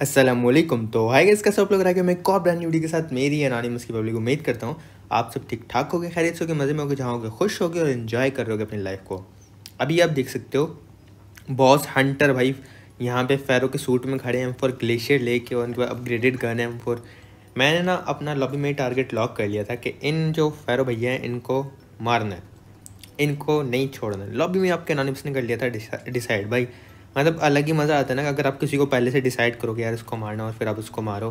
असलम तो hi guys कैसे आप लोग रहा मैं कॉप ब्रांड न्यूडी के साथ मेरी अनानिमस की पब्लिक उम्मीद करता हूँ आप सब ठीक ठाक होगे खैरियत से गए मज़े में होगे जाओगे खुश होगे और इन्जॉय कर रहोगे अपनी लाइफ को अभी आप देख सकते हो बॉस हंटर भाई यहाँ पे फेरो के सूट में खड़े हैं फॉर ग्लेशियर लेके और उनके अपग्रेडेड गन है फॉर मैंने ना अपना लॉबी में टारगेट लॉक कर लिया था कि इन जो फेरो भैया हैं इनको मारना है इनको नहीं छोड़ना लॉबी में आपके अनानिमस ने कर लिया था डिसाइड भाई मतलब अलग ही मज़ा आता है ना अगर आप किसी को पहले से डिसाइड करोगे यार इसको मारना और फिर आप उसको मारो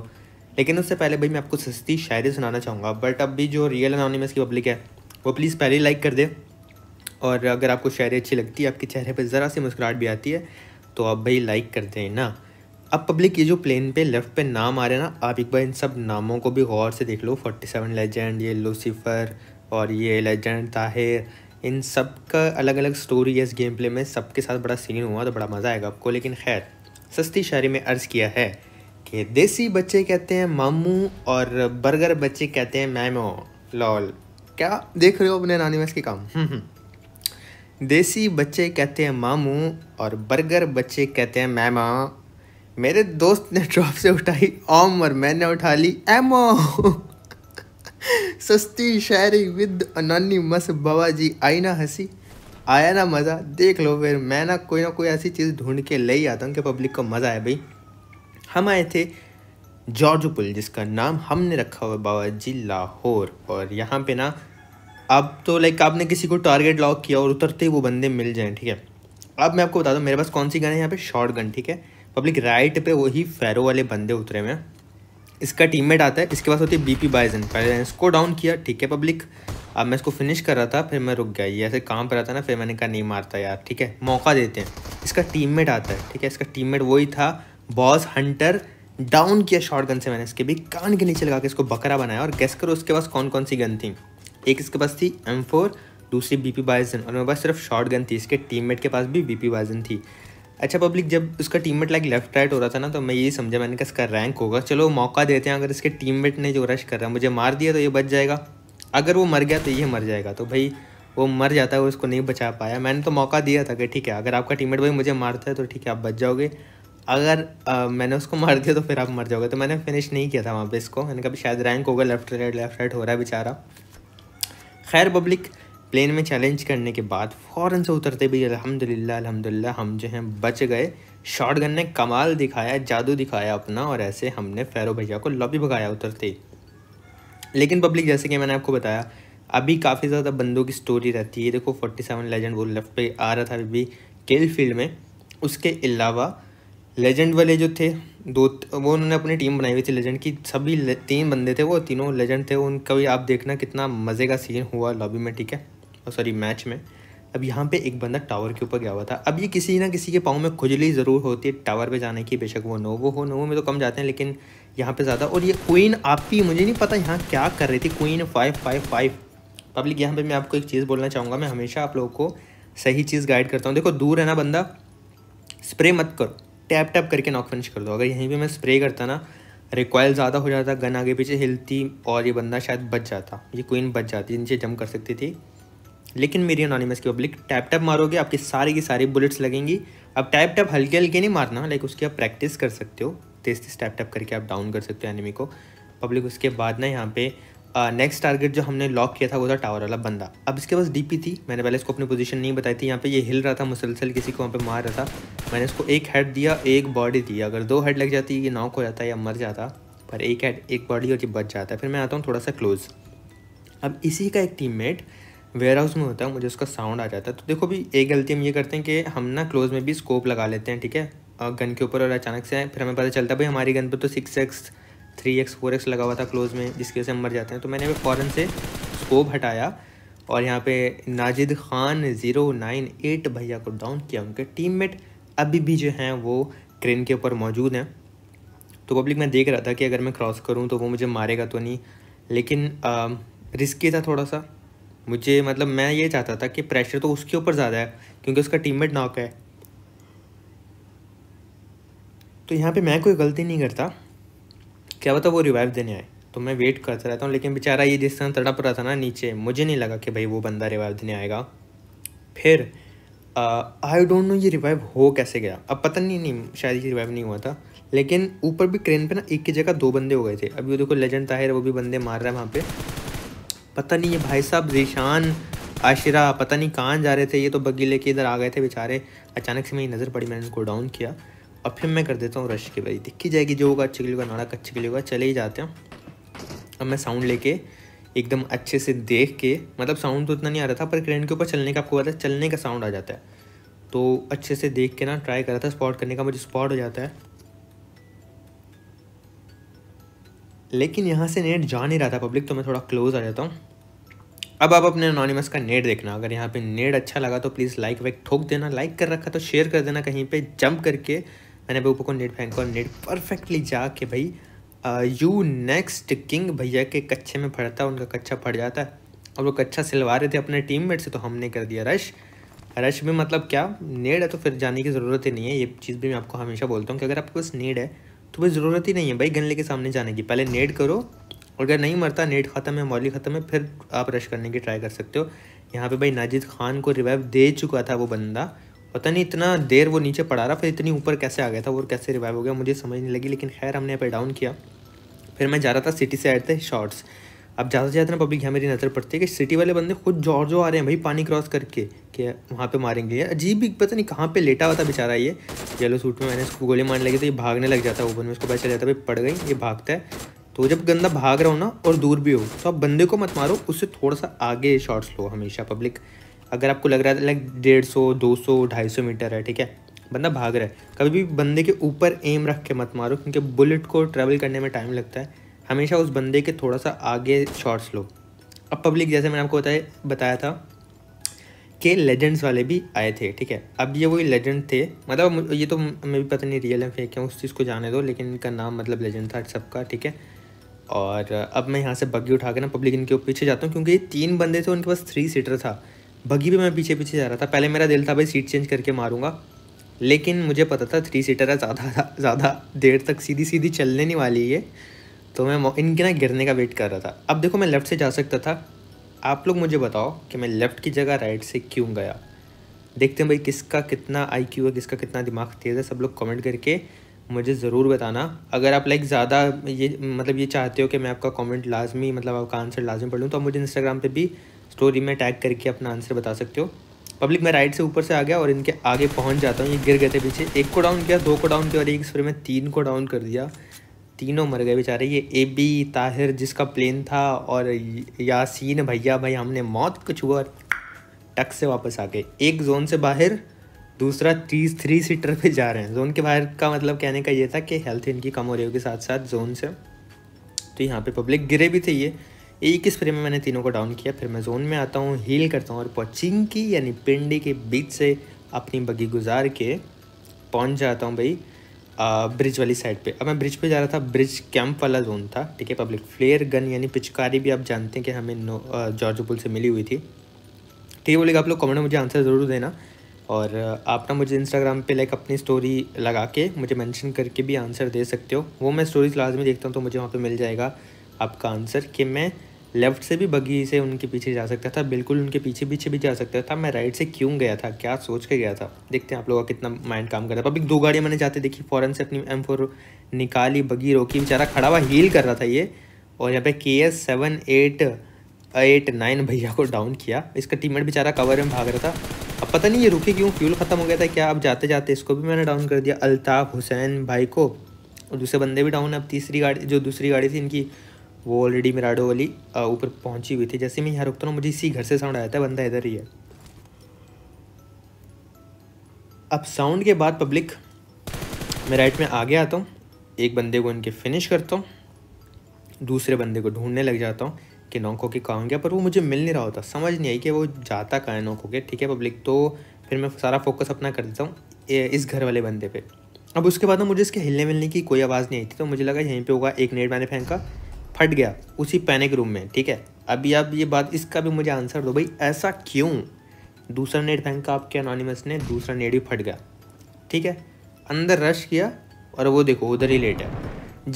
लेकिन उससे पहले भाई मैं आपको सस्ती शायरी सुनाना चाहूँगा बट अभी जो रियल अनोनीमस की पब्लिक है वो प्लीज़ पहले लाइक कर दे और अगर आपको शायरी अच्छी लगती है आपके चेहरे पर ज़रा सी मुस्कुराहट भी आती है तो आप भाई लाइक कर दें ना अब पब्लिक ये जो प्लेन पे लेफ़्ट पे नाम आ रहे हैं ना आप एक बार इन सब नामों को भी गौर से देख लो फोर्टी सेवन लेजेंड ये लूसीफर और ये लेजेंड ताहिर इन सब का अलग अलग स्टोरी है इस गेम प्ले में सबके साथ बड़ा सीन हुआ तो बड़ा मज़ा आएगा आपको लेकिन खैर सस्ती शायरी में अर्ज़ किया है कि देसी बच्चे कहते हैं मामू और बर्गर बच्चे कहते हैं मैमो लॉल क्या देख रहे हो अपने नानी में इसके काम हम्म, हम्म। देसी बच्चे कहते हैं मामू और बर्गर बच्चे कहते हैं मैमा मेरे दोस्त ने ड्रॉप से उठाई ओम और मैंने उठा ली एमो सस्ती शायरी विद अनानी मस बाबा जी आई ना हंसी आया ना मज़ा देख लो फिर मैं ना कोई ना कोई ऐसी चीज़ ढूंढ के ले ही आता हूँ कि पब्लिक को मज़ा आए भाई हम आए थे जॉर्ज पुल जिसका नाम हमने रखा हुआ बाबा जी लाहौर और यहाँ पे ना अब तो लाइक आपने किसी को टारगेट लॉक किया और उतरते ही वो बंदे मिल जाए ठीक है अब मैं आपको बता दूँ मेरे पास कौन सी गन है यहाँ पे शॉर्ट गन ठीक है पब्लिक राइट पे वही फैरो वाले बंदे उतरे हुए हैं इसका टीममेट आता है इसके पास होती है बीपी बाइजन पहले इसको डाउन किया ठीक है पब्लिक अब मैं इसको फिनिश कर रहा था फिर मैं रुक गया ये ऐसे काम पर रहा था ना फिर मैंने कहा नहीं मारता यार ठीक है मौका देते हैं इसका टीममेट आता है ठीक है इसका टीममेट वही था बॉस हंटर डाउन किया शॉर्ट गन से मैंने इसके भी कान के नीचे लगा के इसको बकरा बनाया और गैस करो उसके पास कौन कौन सी गन थी एक इसके पास थी एम दूसरी पी बाइजन और मेरे पास सिर्फ शॉर्ट गन थी इसके टीममेट के पास भी पी बाइजन थी अच्छा पब्लिक जब उसका team mate like left right हो रहा था ना तो मैं यही समझा मैंने कहा इसका रैंक होगा चलो मौका देते हैं अगर इसके मेट ने जो रश कर रहा है मुझे मार दिया तो ये बच जाएगा अगर वो मर गया तो ये मर जाएगा तो भाई वो मर जाता है वो उसको नहीं बचा पाया मैंने तो मौका दिया था कि ठीक है अगर आपका टीममेट भाई मुझे मारता है तो ठीक है आप बच जाओगे अगर आ, मैंने उसको मार दिया तो फिर आप मर जाओगे तो मैंने फिनिश नहीं किया था वहाँ पे इसको मैंने कहा शायद रैंक होगा लेफ्ट राइट लेफ्ट राइट हो रहा है बेचारा खैर पब्लिक प्लेन में चैलेंज करने के बाद फ़ौरन से उतरते भी अल्हम्दुलिल्लाह अल्हम्दुलिल्लाह हम जो हैं बच गए शॉट गन ने कमाल दिखाया जादू दिखाया अपना और ऐसे हमने फैरो भैया को लॉबी भगाया उतरते ही लेकिन पब्लिक जैसे कि मैंने आपको बताया अभी काफ़ी ज़्यादा बंदों की स्टोरी रहती है देखो फोर्टी सेवन लेजेंड वो लेफ्ट पे आ रहा था अभी किल फील्ड में उसके अलावा लेजेंड वाले जो थे दो वो उन्होंने अपनी टीम बनाई हुई थी लेजेंड की सभी तीन बंदे थे वो तीनों लेजेंड थे उनका भी आप देखना कितना मज़े का सीन हुआ लॉबी में ठीक है सॉरी मैच में अब यहाँ पे एक बंदा टावर के ऊपर गया हुआ था अब ये किसी ना किसी के पाँव में खुजली ज़रूर होती है टावर पे जाने की बेशक वो नोवो हो नोवो में तो कम जाते हैं लेकिन यहाँ पे ज़्यादा और ये क्वीन आपकी मुझे नहीं पता यहाँ क्या कर रही थी queen five five five public यहाँ पे मैं आपको एक चीज़ बोलना चाहूँगा मैं हमेशा आप लोगों को सही चीज़ गाइड करता हूँ देखो दूर है ना बंदा स्प्रे मत करो टैप टैप करके नॉक फिनिश कर दो अगर यहीं पर मैं स्प्रे करता ना रिकॉयल ज़्यादा हो जाता गन आगे पीछे हिलती और ये बंदा शायद बच जाता ये क्वीन बच जाती नीचे जम कर सकती थी लेकिन मेरी अनोनीमस की पब्लिक टैप टैप मारोगे आपकी सारी की सारी बुलेट्स लगेंगी अब टैप टैप हल्के हल्के नहीं मारना लाइक उसकी आप प्रैक्टिस कर सकते हो तेज तेज टैप टैप करके आप डाउन कर सकते हो एनिमी को पब्लिक उसके बाद ना यहाँ पे नेक्स्ट टारगेट जो हमने लॉक किया था वो था टावर वाला बंदा अब इसके पास डीपी थी मैंने पहले इसको अपनी पोजीशन नहीं बताई थी यहाँ पे ये हिल रहा था मुसलसल किसी को वहाँ पे मार रहा था मैंने इसको एक हेड दिया एक बॉडी दी अगर दो हेड लग जाती ये नॉक हो जाता या मर जाता पर एक हेड एक बॉडी और ये बच जाता फिर मैं आता हूँ थोड़ा सा क्लोज़ अब इसी का एक टीम वेयर हाउस में होता है मुझे उसका साउंड आ जाता है तो देखो भी एक गलती हम ये करते हैं कि हम ना क्लोज में भी स्कोप लगा लेते हैं ठीक है गन के ऊपर और अचानक से फिर हमें पता चलता है भाई हमारी गन पर तो six X three X four X लगा हुआ था क्लोज में जिसकी वजह से हम मर जाते हैं तो मैंने फ़ौरन से स्कोप हटाया और यहाँ पे Najid Khan zero nine eight भैया को डाउन किया उनके टीममेट अभी भी जो हैं वो क्रेन के ऊपर मौजूद हैं तो पब्लिक मैं देख रहा था कि अगर मैं क्रॉस करूँ तो वो मुझे मारेगा तो नहीं लेकिन रिस्की था थोड़ा सा मुझे मतलब मैं ये चाहता था कि प्रेशर तो उसके ऊपर ज़्यादा है क्योंकि उसका टीममेट नॉक है तो यहाँ पे मैं कोई गलती नहीं करता क्या पता वो रिवाइव देने आए तो मैं वेट करता रहता हूँ लेकिन बेचारा ये जिस तरह तड़प रहा था ना नीचे मुझे नहीं लगा कि भाई वो बंदा रिवाइव देने आएगा फिर आई डोंट नो ये रिवाइव हो कैसे गया अब पता नहीं नहीं शायद ये रिवाइव नहीं हुआ था लेकिन ऊपर भी क्रेन पे ना एक की जगह दो बंदे हो गए थे अभी वो देखो लेजेंड ताहिर वो भी बंदे मार रहा है वहाँ पे पता नहीं ये भाई साहब रिशान आशिरा पता नहीं कहाँ जा रहे थे ये तो बग्गी लेके इधर आ गए थे बेचारे अचानक से मेरी नज़र पड़ी मैंने उनको डाउन किया अब फिर मैं कर देता हूँ रश के भाई दिखी जाएगी जो होगा अच्छे के लिए होगा नाड़क अच्छे के लिए होगा चले ही जाते हैं अब मैं साउंड लेके एकदम अच्छे से देख के मतलब साउंड तो इतना नहीं आ रहा था पर क्रेन के ऊपर चलने का आपको पता है चलने का साउंड आ जाता है तो अच्छे से देख के ना ट्राई करा था स्पॉट करने का मुझे स्पॉट हो जाता है लेकिन यहाँ से नेट जा नहीं रहा था पब्लिक तो मैं थोड़ा क्लोज आ जाता हूँ अब आप अपने अनोनीमस का नेट देखना अगर यहाँ पे नेट अच्छा लगा तो प्लीज़ लाइक वाइक ठोक देना लाइक कर रखा तो शेयर कर देना कहीं पे जंप करके मैंने ऊपर को नेट फेंका और नेट परफेक्टली जा के भाई आ, यू नेक्स्ट किंग भैया के कच्चे में फटता है उनका कच्चा फट जाता है और वो कच्चा सिलवा रहे थे अपने टीम से तो हमने कर दिया रश रश में मतलब क्या नेड है तो फिर जाने की ज़रूरत ही नहीं है ये चीज़ भी मैं आपको हमेशा बोलता हूँ कि अगर आपके पास नेड है तो भाई ज़रूरत ही नहीं है भाई गन लेके सामने जाने की पहले नेट करो और अगर नहीं मरता नेट ख़त्म है मौली ख़त्म है फिर आप रश करने की ट्राई कर सकते हो यहाँ पे भाई नाजिद खान को रिवाइव दे चुका था वो बंदा पता नहीं इतना देर वो नीचे पड़ा रहा फिर इतनी ऊपर कैसे आ गया था वो कैसे रिवाइव हो गया मुझे समझ नहीं लगी लेकिन खैर हमने यहाँ पर डाउन किया फिर मैं जा रहा था सिटी से आए थे शॉर्ट्स अब ज़्यादा से ज़्यादा ना पब्लिक यहाँ मेरी नज़र पड़ती है कि सिटी वाले बंदे खुद जोर जो आ रहे हैं भाई पानी क्रॉस करके कि वहाँ पे मारेंगे अजीब भी पता नहीं कहाँ पे लेटा हुआ था बेचारा ये येलो सूट में मैंने इसको गोली मारने लगी तो ये भागने लग जाता है ओपन में उसको पता चल जाता भाई पड़ गई ये भागता है तो जब गंदा भाग रहा हो ना और दूर भी हो तो आप बंदे को मत मारो उससे थोड़ा सा आगे शॉर्ट्स लो हमेशा पब्लिक अगर आपको लग रहा है लाइक डेढ़ सौ दो सौ ढाई सौ मीटर है ठीक है बंदा भाग रहा है कभी भी बंदे के ऊपर एम रख के मत मारो क्योंकि बुलेट को ट्रैवल करने में टाइम लगता है हमेशा उस बंदे के थोड़ा सा आगे शॉट्स लो अब पब्लिक जैसे मैंने आपको बताया बताया था के लेजेंड्स वाले भी आए थे ठीक है अब ये वही लेजेंड थे मतलब ये तो मैं भी पता नहीं रियल है फेक है उस चीज़ को जाने दो लेकिन इनका नाम मतलब लेजेंड था सबका ठीक है और अब मैं यहाँ से बग्गी उठा के ना पब्लिक इनके पीछे जाता हूँ क्योंकि ये तीन बंदे थे उनके पास थ्री सीटर था बग्गी भी मैं पीछे पीछे जा रहा था पहले मेरा दिल था भाई सीट चेंज करके मारूंगा लेकिन मुझे पता था थ्री सीटर है ज़्यादा ज़्यादा देर तक सीधी सीधी चलने नहीं वाली है तो मैं इनके ना गिरने का वेट कर रहा था अब देखो मैं लेफ़्ट से जा सकता था आप लोग मुझे बताओ कि मैं लेफ़्ट की जगह राइट से क्यों गया देखते हैं भाई किसका कितना आईक्यू है किसका कितना दिमाग तेज़ है सब लोग कमेंट करके मुझे ज़रूर बताना अगर आप लाइक ज़्यादा ये मतलब ये चाहते हो कि मैं आपका कमेंट लाजमी मतलब आपका आंसर लाजमी पढ़ लूँ तो आप मुझे इंस्टाग्राम पे भी स्टोरी में टैग करके अपना आंसर बता सकते हो पब्लिक मैं राइट से ऊपर से आ गया और इनके आगे पहुँच जाता हूँ ये गिर गए थे पीछे एक को डाउन किया दो को डाउन किया और एक स्प्रे में तीन को डाउन कर दिया तीनों मर गए बेचारे ये ए बी ताहिर जिसका प्लेन था और यासीन भैया भाई हमने मौत को छुआ और टक से वापस आ गए एक जोन से बाहर दूसरा तीस थ्री सीटर पे जा रहे हैं जोन के बाहर का मतलब कहने का ये था कि हेल्थ इनकी कम हो रही होगी साथ साथ जोन से तो यहाँ पे पब्लिक गिरे भी थे ये एक स्प्रे में मैंने तीनों को डाउन किया फिर मैं जोन में आता हूँ हील करता हूँ और पचिंग की यानी पिंडी के बीच से अपनी बगी गुजार के पहुँच जाता हूँ भाई ब्रिज वाली साइड पे अब मैं ब्रिज पे जा रहा था ब्रिज कैंप वाला जोन था ठीक है पब्लिक फ्लेयर गन यानी पिचकारी भी आप जानते हैं कि हमें जॉर्ज पुल से मिली हुई थी ठीक है बोलेगा आप लोग कमेंट में मुझे आंसर ज़रूर देना और आप ना मुझे इंस्टाग्राम पे लाइक अपनी स्टोरी लगा के मुझे मैंशन करके भी आंसर दे सकते हो वो मैं स्टोरीज लाजमी देखता हूँ तो मुझे वहाँ पर मिल जाएगा आपका आंसर कि मैं लेफ्ट से भी बगी से उनके पीछे जा सकता था बिल्कुल उनके पीछे पीछे भी जा सकता था मैं राइट से क्यों गया था क्या सोच के गया था देखते हैं आप लोगों का कितना माइंड काम कर रहा था अभी दो गाड़ियाँ मैंने जाते देखी फ़ौरन से अपनी एम फोर निकाली बगी रोकी बेचारा खड़ा हुआ हील कर रहा था ये और यहाँ पे K S seven eight eight nine भैया को डाउन किया इसका टीमेट बेचारा कवर में भाग रहा था अब पता नहीं ये रुके क्यों फ्यूल ख़त्म हो गया था क्या अब जाते जाते इसको भी मैंने डाउन कर दिया अल्ताफ़ हुसैन भाई को और दूसरे बंदे भी डाउन अब तीसरी गाड़ी जो दूसरी गाड़ी थी इनकी वो ऑलरेडी मिराडो वाली ऊपर पहुंची हुई थी जैसे मैं यहाँ रुकता हूँ मुझे इसी घर से साउंड आया था बंदा इधर ही है अब साउंड के बाद पब्लिक मैं राइट में आगे आता हूँ एक बंदे को इनके फिनिश करता हूँ दूसरे बंदे को ढूंढने लग जाता हूँ कि नौको के कहाँ गया पर वो मुझे मिल नहीं रहा होता समझ नहीं आई कि वो जाता कहाँ है नौको के ठीक है पब्लिक तो फिर मैं सारा फोकस अपना कर देता हूँ इस घर वाले बंदे पे अब उसके बाद ना मुझे इसके हिलने मिलने की कोई आवाज़ नहीं आई थी तो मुझे लगा यहीं पे होगा एक नेट मैंने फेंका फट गया उसी पैनिक रूम में ठीक है अभी आप ये बात इसका भी मुझे आंसर दो भाई ऐसा क्यों दूसरा नेट का आपके अनोनिमस ने दूसरा नेट भी फट गया ठीक है अंदर रश किया और वो देखो उधर ही लेट है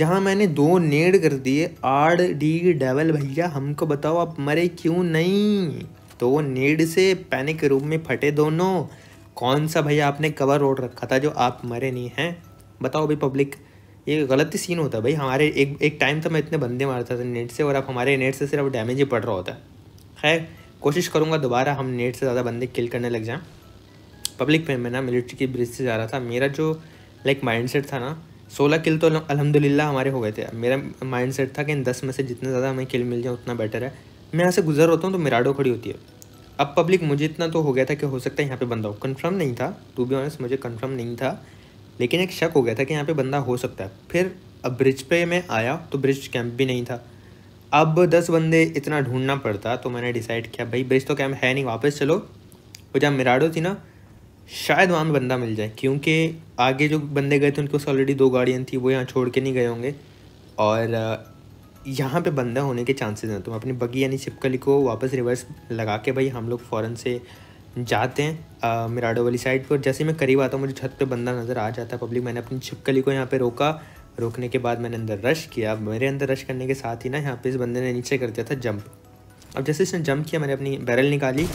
जहाँ मैंने दो नेड कर दिए आर डी डबल भैया हमको बताओ आप मरे क्यों नहीं तो वो नेड से पैनिक रूम में फटे दोनों कौन सा भैया आपने कवर रोड रखा था जो आप मरे नहीं हैं बताओ भाई पब्लिक ये गलत ही सीन होता है भाई हमारे एक एक टाइम तो मैं इतने बंदे मारता था नेट से और अब हमारे नेट से सिर्फ डैमेज ही पड़ रहा होता है खैर कोशिश करूँगा दोबारा हम नेट से ज़्यादा बंदे किल करने लग जाएँ पब्लिक पे मैं ना मिलिट्री की ब्रिज से जा रहा था मेरा जो लाइक माइंड था ना सोलह किल तो अलहमदिल्ला हमारे हो गए थे मेरा माइंड था कि इन दस में से जितने ज़्यादा हमें किल मिल जाए उतना बेटर है मैं यहाँ से गुजर होता हूँ तो मिराडो खड़ी होती है अब पब्लिक मुझे इतना तो हो गया था कि हो सकता है यहाँ पे बंदा हो कन्फर्म नहीं था टू बी ऑनेस्ट मुझे कन्फर्म नहीं था लेकिन एक शक हो गया था कि यहाँ पे बंदा हो सकता है फिर अब ब्रिज पे मैं आया तो ब्रिज कैंप भी नहीं था अब दस बंदे इतना ढूंढना पड़ता तो मैंने डिसाइड किया भाई ब्रिज तो कैंप है नहीं वापस चलो वो जहाँ मिराडो थी ना शायद वहाँ बंदा मिल जाए क्योंकि आगे जो बंदे गए थे उनके पास ऑलरेडी दो गाड़ियाँ थी वो यहाँ छोड़ के नहीं गए होंगे और यहाँ पे बंदा होने के चांसेस हैं तो अपनी बगी यानी छिपकली को वापस रिवर्स लगा के भाई हम लोग फ़ौरन से जाते हैं मिराडो वाली साइड पर जैसे मैं करीब आता हूँ मुझे छत पे बंदा नज़र आ जाता है पब्लिक मैंने अपनी छिपकली को यहाँ पे रोका रोकने के बाद मैंने अंदर रश किया मेरे अंदर रश करने के साथ ही ना यहाँ पे इस बंदे ने नीचे कर दिया था जंप अब जैसे इसने जंप किया मैंने अपनी बैरल निकाली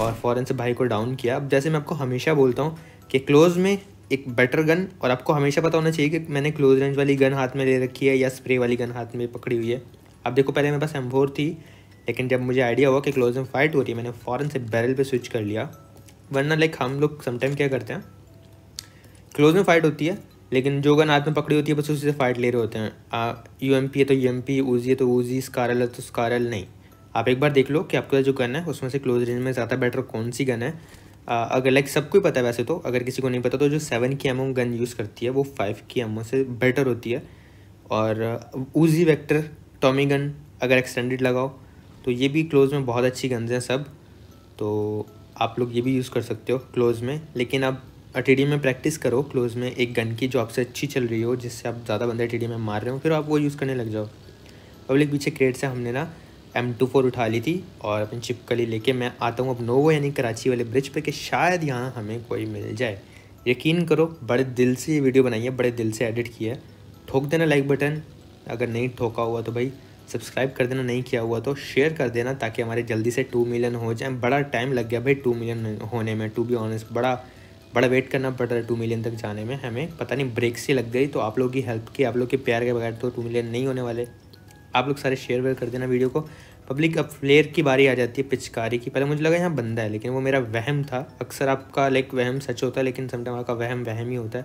और फ़ौरन से भाई को डाउन किया अब जैसे मैं आपको हमेशा बोलता हूँ कि क्लोज़ में एक बेटर गन और आपको हमेशा पता होना चाहिए कि मैंने क्लोज रेंज वाली गन हाथ में ले रखी है या स्प्रे वाली गन हाथ में पकड़ी हुई है अब देखो पहले मेरे पास एम्भोर थी लेकिन जब मुझे आइडिया हुआ कि क्लोज में फाइट हो रही है मैंने फ़ौरन से बैरल पे स्विच कर लिया वरना लाइक हम लोग समटाइम क्या करते हैं क्लोज में फाइट होती है लेकिन जो गन हाथ में पकड़ी होती है बस उसी से फाइट ले रहे होते हैं यू एम पी है तो यू एम पी ऊजी है तो ऊजी स्कारल है तो स्कारल नहीं आप एक बार देख लो कि आपका जो गन है उसमें से क्लोज रेंज में ज़्यादा बेटर कौन सी गन है आ, अगर लाइक सबको ही पता है वैसे तो अगर किसी को नहीं पता तो जो सेवन की ओ गन यूज़ करती है वो फाइव की ओ से बेटर होती है और ऊजी वैक्टर टॉमी गन अगर एक्सटेंडेड लगाओ तो ये भी क्लोज़ में बहुत अच्छी गन्स हैं सब तो आप लोग ये भी यूज़ कर सकते हो क्लोज़ में लेकिन आप टी में प्रैक्टिस करो क्लोज़ में एक गन की जो आपसे अच्छी चल रही हो जिससे आप ज़्यादा बंदे टी में मार रहे हो फिर आप वो यूज़ करने लग जाओ पब्लिक पीछे क्रेट से हमने ना एम टू फोर उठा ली थी और अपनी चिपकली लेके मैं आता हूँ अब नोवो यानी कराची वाले ब्रिज पे कि शायद यहाँ हमें कोई मिल जाए यकीन करो बड़े दिल से ये वीडियो बनाई है बड़े दिल से एडिट किया है ठोक देना लाइक बटन अगर नहीं ठोका हुआ तो भाई सब्सक्राइब कर देना नहीं किया हुआ तो शेयर कर देना ताकि हमारे जल्दी से टू मिलियन हो जाए बड़ा टाइम लग गया भाई टू मिलियन होने में टू बी ऑनेस्ट बड़ा बड़ा वेट करना पड़ रहा है टू मिलियन तक जाने में हमें पता नहीं ब्रेक सी लग गई तो आप लोग की हेल्प की आप लोग के प्यार के बगैर तो टू मिलियन नहीं होने वाले आप लोग सारे शेयर वेयर कर देना वीडियो को पब्लिक अब फ्लेयर की बारी आ जाती है पिचकारी की पहले मुझे लगा यहाँ बंदा है लेकिन वो मेरा वहम था अक्सर आपका लाइक वहम सच होता है लेकिन समटाइम आपका वहम वहम ही होता है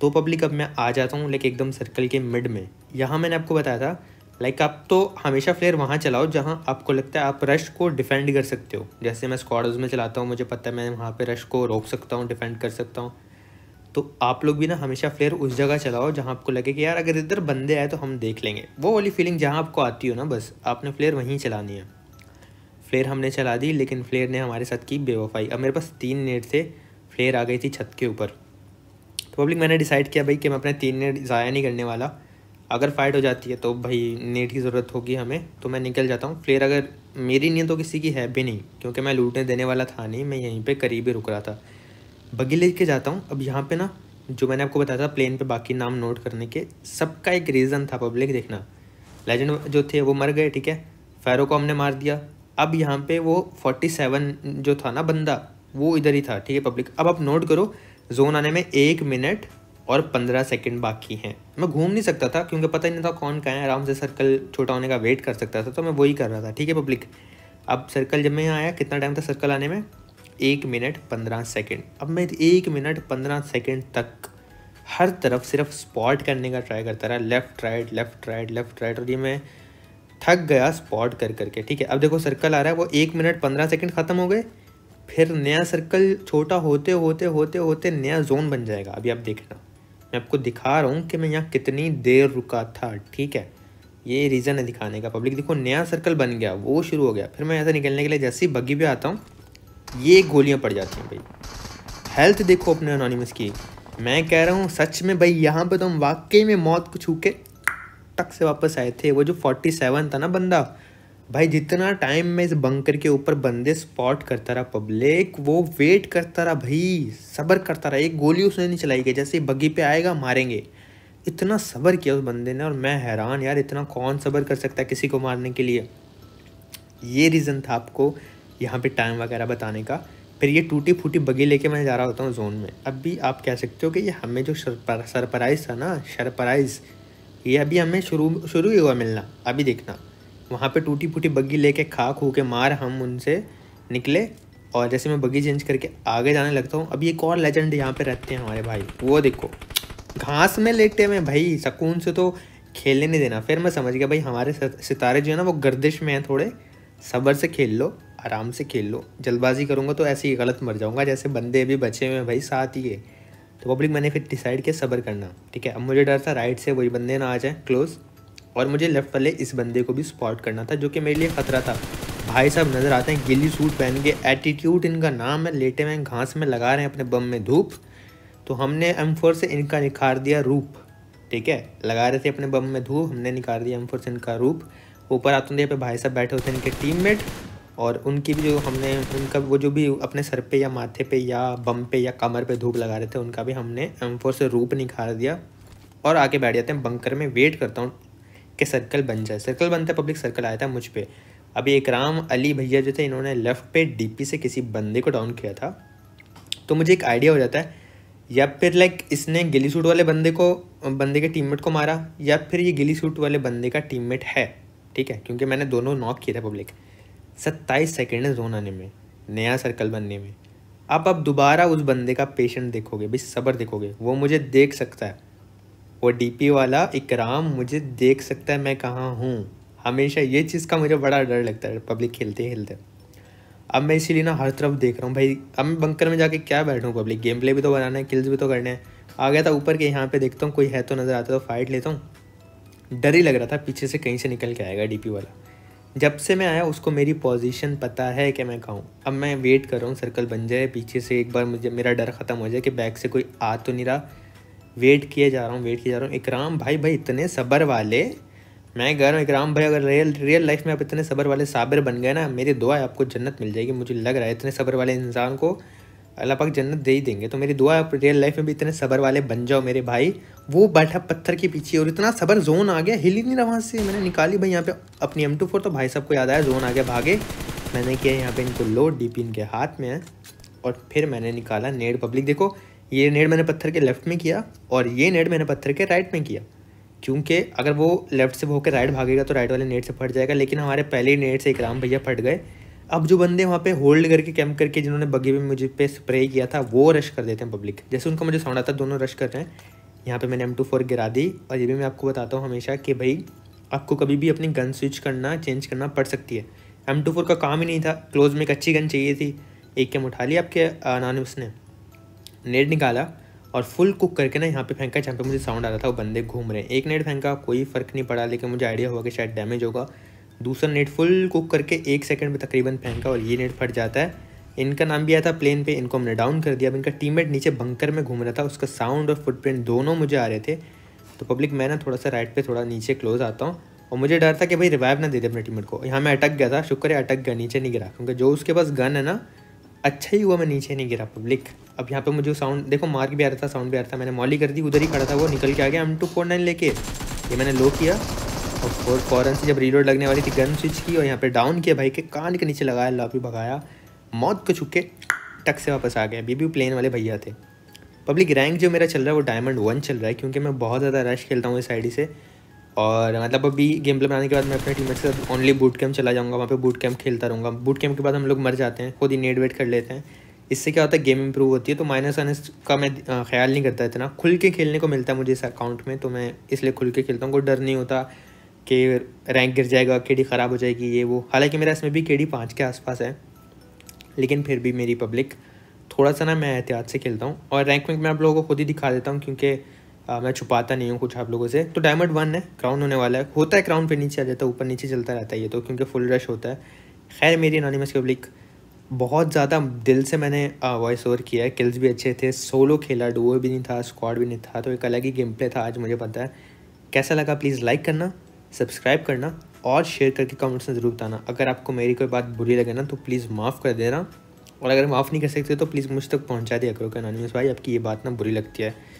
तो पब्लिक अब मैं आ जाता हूँ लाइक एकदम सर्कल के मिड में यहाँ मैंने आपको बताया था लाइक आप तो हमेशा फ्लेयर वहाँ चलाओ जहाँ आपको लगता है आप रश को डिफेंड कर सकते हो जैसे मैं स्क्वाडर्स में चलाता हूँ मुझे पता है मैं वहाँ पे रश को रोक सकता हूँ डिफेंड कर सकता हूँ तो आप लोग भी ना हमेशा फ्लेयर उस जगह चलाओ जहाँ आपको लगे कि यार अगर इधर बंदे आए तो हम देख लेंगे वो वाली फीलिंग जहाँ आपको आती हो ना बस आपने फ्लेयर वहीं चलानी है फ्लेयर हमने चला दी लेकिन फ्लेयर ने हमारे साथ की बेवफाई अब मेरे पास तीन नेट थे फ्लेयर आ गई थी छत के ऊपर तो पब्लिक मैंने डिसाइड किया भाई कि मैं अपने तीन नेट ज़ाया नहीं करने वाला अगर फाइट हो जाती है तो भाई नेट की ज़रूरत होगी हमें तो मैं निकल जाता हूँ फ्लेयर अगर मेरी नहीं तो किसी की है भी नहीं क्योंकि मैं लूटने देने वाला था नहीं मैं यहीं पे करीब ही रुक रहा था बगी लेके जाता हूँ अब यहाँ पे ना जो मैंने आपको बताया था प्लेन पे बाकी नाम नोट करने के सबका एक रीज़न था पब्लिक देखना लेजेंड जो थे वो मर गए ठीक है फैरो को हमने मार दिया अब यहाँ पे वो फोर्टी सेवन जो था ना बंदा वो इधर ही था ठीक है पब्लिक अब आप नोट करो जोन आने में एक मिनट और पंद्रह सेकेंड बाकी हैं मैं घूम नहीं सकता था क्योंकि पता ही नहीं था कौन कहाँ है आराम से सर्कल छोटा होने का वेट कर सकता था तो मैं वही कर रहा था ठीक है पब्लिक अब सर्कल जब मैं यहाँ आया कितना टाइम था सर्कल आने में एक मिनट पंद्रह सेकेंड अब मैं एक मिनट पंद्रह सेकेंड तक हर तरफ सिर्फ स्पॉट करने का ट्राई करता रहा left right left right left right और ये मैं थक गया स्पॉट कर करके ठीक है अब देखो सर्कल आ रहा है वो एक मिनट पंद्रह सेकेंड ख़त्म हो गए फिर नया सर्कल छोटा होते होते होते होते नया जोन बन जाएगा अभी आप देखना मैं आपको दिखा रहा हूँ कि मैं यहाँ कितनी देर रुका था ठीक है ये रीज़न है दिखाने का पब्लिक देखो नया सर्कल बन गया वो शुरू हो गया फिर मैं ऐसा निकलने के लिए जैसे ही बग्गी पे आता हूँ ये गोलियाँ पड़ जाती हैं भाई हेल्थ देखो अपने अनोनीमस की मैं कह रहा हूँ सच में भाई यहाँ पर तो हम वाकई में मौत को छू के टक से वापस आए थे वो जो फोर्टी सेवन था ना बंदा भाई जितना टाइम मैं इस बंकर के ऊपर बंदे स्पॉट करता रहा पब्लिक वो वेट करता रहा भाई सब्र करता रहा एक गोली उसने नहीं चलाई गई जैसे बग्गी पे आएगा मारेंगे इतना सब्र किया उस बंदे ने और मैं हैरान यार इतना कौन सब्र कर सकता है किसी को मारने के लिए ये रीज़न था आपको यहाँ पे टाइम वगैरह बताने का फिर ये टूटी फूटी बगी लेके मैं जा रहा होता हूँ जोन में अभी आप कह सकते हो कि ये हमें जो सरप्राइज़ था ना सरप्राइज़ ये अभी हमें शुरू शुरू ही हुआ मिलना अभी देखना वहाँ पे टूटी फूटी बग्गी लेके खा खू के मार हम उनसे निकले और जैसे मैं बग्गी चेंज करके आगे जाने लगता हूँ अभी एक और लेजेंड यहाँ पे रहते हैं हमारे भाई वो देखो घास में लेटे हुए भाई सकून से तो खेलने नहीं देना फिर मैं समझ गया भाई हमारे सितारे जो है ना वो गर्दिश में हैं थोड़े सब्र से खेल लो आराम से खेल लो जल्दबाजी करूँगा तो ऐसे ही गलत मर जाऊँगा जैसे बंदे भी बचे हुए हैं भाई साथ ही है तो पब्लिक मैंने फिर डिसाइड किया सब्र करना ठीक है अब मुझे डर था राइट से वही बंदे ना आ जाए क्लोज़ और मुझे लेफ्ट वाले इस बंदे को भी स्पॉट करना था जो कि मेरे लिए ख़तरा था भाई साहब नज़र आते हैं गिली सूट पहन के एटीट्यूड इनका नाम है लेटे हुए घास में लगा रहे हैं अपने बम में धूप तो हमने एम से इनका निखार दिया रूप ठीक है लगा रहे थे अपने बम में धूप हमने निकाल दिया एम से इनका रूप ऊपर आते हैं पे भाई साहब बैठे होते हैं इनके टीम और उनकी भी जो हमने उनका वो जो भी अपने सर पे या माथे पे या बम पे या कमर पे धूप लगा रहे थे उनका भी हमने एम से रूप निखार दिया और आके बैठ जाते हैं बंकर में वेट करता हूँ के सर्कल बन जाए सर्कल बनता है पब्लिक सर्कल आया था मुझ पर अभी इकराम अली भैया जो थे इन्होंने लेफ़्ट पे डीपी से किसी बंदे को डाउन किया था तो मुझे एक आइडिया हो जाता है या फिर लाइक इसने गिली सूट वाले बंदे को बंदे के टीममेट को मारा या फिर ये गिली सूट वाले बंदे का टीममेट है ठीक है क्योंकि मैंने दोनों नॉक किया था पब्लिक सत्ताईस सेकेंड है जोन आने में नया सर्कल बनने में आप अब दोबारा उस बंदे का पेशेंट देखोगे भाई सब्र देखोगे वो मुझे देख सकता है वो डीपी वाला इकराम मुझे देख सकता है मैं कहाँ हूँ हमेशा ये चीज़ का मुझे बड़ा डर लगता है पब्लिक खेलते खेलते अब मैं इसीलिए ना हर तरफ देख रहा हूँ भाई अब मैं बंकर में जाके क्या बैठूँ पब्लिक गेम प्ले भी तो बनाना है किल्स भी तो करने हैं आ गया था ऊपर के यहाँ पे देखता हूँ कोई है तो नज़र आता तो फाइट लेता हूँ डर ही लग रहा था पीछे से कहीं से निकल के आएगा डीपी वाला जब से मैं आया उसको मेरी पोजीशन पता है कि मैं कहूँ अब मैं वेट कर रहा हूँ सर्कल बन जाए पीछे से एक बार मुझे मेरा डर ख़त्म हो जाए कि बैक से कोई आ तो नहीं रहा वेट किए जा रहा हूँ वेट किए जा रहा हूँ इकराम भाई भाई इतने सब्र वाले मैं कह रहा हूँ इकराम भाई अगर रियल रियल लाइफ में आप इतने सब्र वाले साबिर बन गए ना मेरी दुआ है आपको जन्नत मिल जाएगी मुझे लग रहा है इतने सब्र वाले इंसान को अल्लाह पाक जन्नत दे ही देंगे तो मेरी दुआ है आप रियल लाइफ में भी इतने सब्र वाले बन जाओ मेरे भाई वो बैठा पत्थर के पीछे और इतना सब्र जोन आ गया हिल ही नहीं रहा वहाँ से मैंने निकाली भाई यहाँ पे अपनी एम टू फोर तो भाई सबको याद आया जोन आ गया भागे मैंने किया यहाँ पे इनको लोड डीपी इनके हाथ में है और फिर मैंने निकाला नेड पब्लिक देखो ये नेट मैंने पत्थर के लेफ्ट में किया और ये नेट मैंने पत्थर के राइट में किया क्योंकि अगर वो लेफ्ट से होकर राइट भागेगा तो राइट वाले नेट से फट जाएगा लेकिन हमारे पहले ही नेट से एक राम भैया फट गए अब जो बंदे वहाँ पे होल्ड करके कैंप करके जिन्होंने बगी में मुझे पे स्प्रे किया था वो रश कर देते हैं पब्लिक जैसे उनका मुझे साउंड आता दोनों रश कर रहे हैं यहाँ पे मैंने एम टू फोर गिरा दी और ये भी मैं आपको बताता हूँ हमेशा कि भाई आपको कभी भी अपनी गन स्विच करना चेंज करना पड़ सकती है एम टू फोर का काम ही नहीं था क्लोज में एक अच्छी गन चाहिए थी एक कैम उठा लिया आपके नानी ने नेट निकाला और फुल कुक करके ना यहाँ पे फेंका जहाँ पे मुझे साउंड आ रहा था वो बंदे घूम रहे हैं एक नेट फेंका कोई फ़र्क नहीं पड़ा लेकिन मुझे आइडिया हुआ कि शायद डैमेज होगा दूसरा नेट फुल कुक करके एक सेकंड में तकरीबन फेंका और ये नेट फट जाता है इनका नाम भी आया था प्लेन पे इनको हमने डाउन कर दिया अब इनका टीममेट नीचे बंकर में घूम रहा था उसका साउंड और फुटप्रिंट दोनों मुझे आ रहे थे तो पब्लिक मैं ना थोड़ा सा राइट पर थोड़ा नीचे क्लोज आता हूँ और मुझे डर था कि भाई रिवाइव ना दे दे अपने टीम को यहाँ मैं अटक गया था शुक्र है अटक गया नीचे नहीं गिरा क्योंकि जो उसके पास गन है ना अच्छा ही हुआ मैं नीचे नहीं गिरा पब्लिक अब यहाँ पे मुझे साउंड देखो मार्क भी आ रहा था साउंड भी आ रहा था मैंने मॉली कर दी उधर ही खड़ा था वो निकल के आ गया एम टू फोर नाइन लेके ये मैंने लो किया और फोर फॉरन से जब रीलोड लगने वाली थी गन स्विच की और यहाँ पे डाउन किया भाई के कान के नीचे लगाया लाफी भगाया मौत को छुप के टक से वापस आ गया बीबी प्लेन वाले भैया थे पब्लिक रैंक जो मेरा चल रहा है वो डायमंड वन चल रहा है क्योंकि मैं बहुत ज़्यादा रश खेलता हूँ इस आई से और मतलब अभी गेम प्ले बनाने के बाद मैं अपने टीम के साथ ओनली बूट कैम्प चला जाऊँगा वहाँ पे बूट कैम्प खेलता रहूँगा बूट कैम्प के बाद हम लोग मर जाते हैं खुद ही नेट वेट कर लेते हैं इससे क्या होता है गेम इंप्रूव होती है तो माइनस वाइनस का मैं ख्याल नहीं करता इतना खुल के खेलने को मिलता है मुझे इस अकाउंट में तो मैं इसलिए खुल के खेलता हूँ कोई डर नहीं होता कि रैंक गिर जाएगा केडी ख़राब हो जाएगी ये वो हालांकि मेरा इसमें भी केडी पाँच के आसपास है लेकिन फिर भी मेरी पब्लिक थोड़ा सा ना मैं एहतियात से खेलता हूँ और रैंक वैंक मैं आप लोगों को खुद ही दिखा देता हूँ क्योंकि मैं छुपाता नहीं हूँ कुछ आप लोगों से तो डायमंड वन है क्राउन होने वाला है होता है क्राउन पर नीचे आ जाता है ऊपर नीचे चलता रहता है ये तो क्योंकि फुल रश होता है खैर मेरी अनोनीमस पब्लिक बहुत ज़्यादा दिल से मैंने वॉइस ओवर किया है किल्स भी अच्छे थे सोलो खेला डुओ भी नहीं था स्क्वाड भी नहीं था तो एक अलग ही गेम प्ले था आज मुझे पता है कैसा लगा प्लीज़ लाइक करना सब्सक्राइब करना और शेयर करके कमेंट्स में ज़रूर बताना अगर आपको मेरी कोई बात बुरी लगे ना तो प्लीज़ माफ़ कर देना और अगर माफ़ नहीं कर सकते तो प्लीज़ मुझ तक पहुँचा दिया करो अनोनिमस भाई आपकी ये बात ना बुरी लगती है